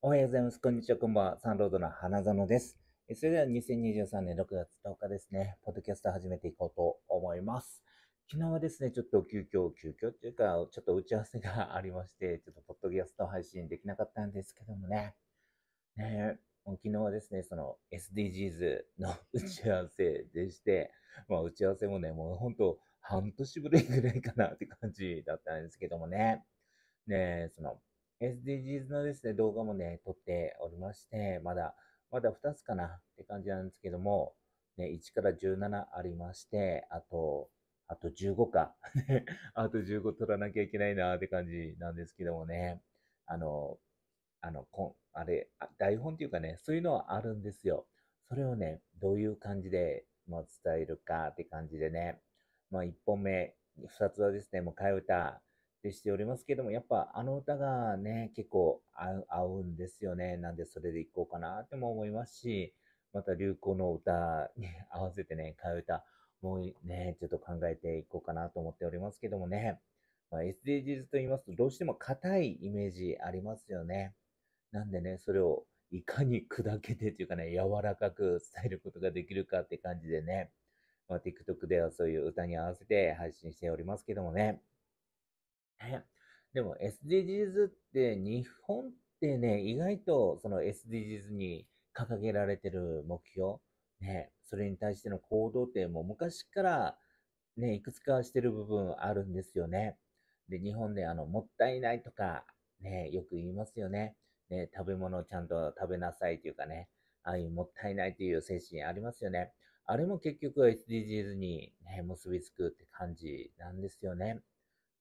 おはようございます。こんにちは。こんばんは。サンロードの花園です。それでは2023年6月10日ですね、ポッドキャスト始めていこうと思います。昨日はですね、ちょっと急遽、急遽っていうか、ちょっと打ち合わせがありまして、ちょっとポッドキャスト配信できなかったんですけどもね。ね昨日はですね、その SDGs の 打ち合わせでして、まあ打ち合わせもね、もう本当半年ぶりぐらいかなって感じだったんですけどもね。ねその、SDGs のですね、動画もね、撮っておりまして、まだ、まだ2つかなって感じなんですけども、ね、1から17ありまして、あと、あと15か。あと15撮らなきゃいけないなって感じなんですけどもね。あの、あの、こん、あれ、台本っていうかね、そういうのはあるんですよ。それをね、どういう感じで、まあ、伝えるかって感じでね。まあ、1本目、2つはですね、もう替え歌でしておりますけども、やっぱあの歌がね、結構合うんですよね。なんでそれでいこうかなっても思いますし、また流行の歌に 合わせてね、替え歌もね、ちょっと考えていこうかなと思っておりますけどもね、まあ、SDGs と言いますとどうしても硬いイメージありますよね。なんでね、それをいかに砕けてというかね、柔らかく伝えることができるかって感じでね、まあ、TikTok ではそういう歌に合わせて配信しておりますけどもね、ね。でも SDGs って日本ってね、意外とその SDGs に掲げられてる目標、ね、それに対しての行動ってもう昔からね、いくつかしてる部分あるんですよね。で、日本であの、もったいないとか、ね、よく言いますよね。ね、食べ物をちゃんと食べなさいというかね、ああいうもったいないという精神ありますよね。あれも結局 SDGs に、ね、結びつくって感じなんですよね。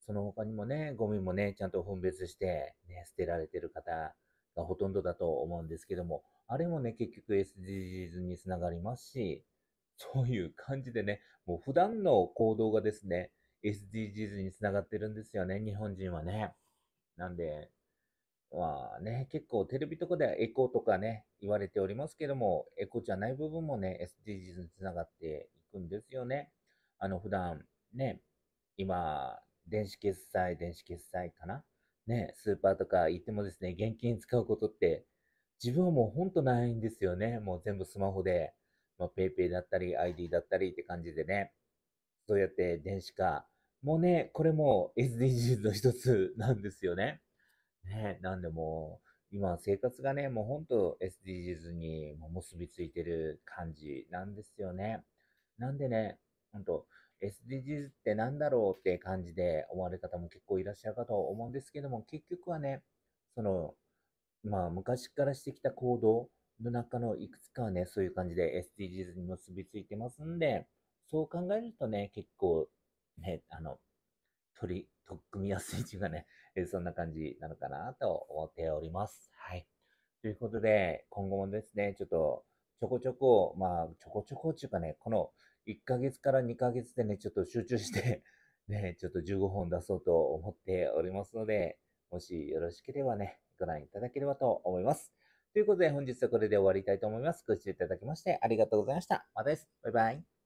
その他にもね、ゴミもね、ちゃんと分別して、ね、捨てられてる方がほとんどだと思うんですけども、あれもね、結局 SDGs につながりますし、そういう感じでね、もう普段の行動がですね、SDGs につながってるんですよね、日本人はね。なんで、まあね、結構テレビとかではエコとかね、言われておりますけども、エコじゃない部分もね、SDGs につながっていくんですよね。あの、普段ね、今、電子決済、電子決済かなね、スーパーとか行ってもですね、現金使うことって自分はもうほんとないんですよね。もう全部スマホで、まあ、PayPay だったり ID だったりって感じでね。そうやって電子化。もうね、これも SDGs の一つなんですよね。ね、なんでも今生活がね、もうほんと SDGs にも結びついてる感じなんですよね。なんでね、ほんと、SDGs って何だろうって感じで思われる方も結構いらっしゃるかと思うんですけども、結局はね、その、まあ、昔からしてきた行動の中のいくつかはね、そういう感じで SDGs に結びついてますんで、そう考えるとね、結構、ね、あの、取り、取っ組みやすいっていうかね、えそんな感じなのかなと思っております。はい。ということで、今後もですね、ちょっと、ちょこちょこ、まあ、ちょこちょこっていうかね、この1ヶ月から2ヶ月でね、ちょっと集中して ね、ちょっと15本出そうと思っておりますので、もしよろしければね、ご覧いただければと思います。ということで本日はこれで終わりたいと思います。ご視聴いただきましてありがとうございました。またです。バイバイ。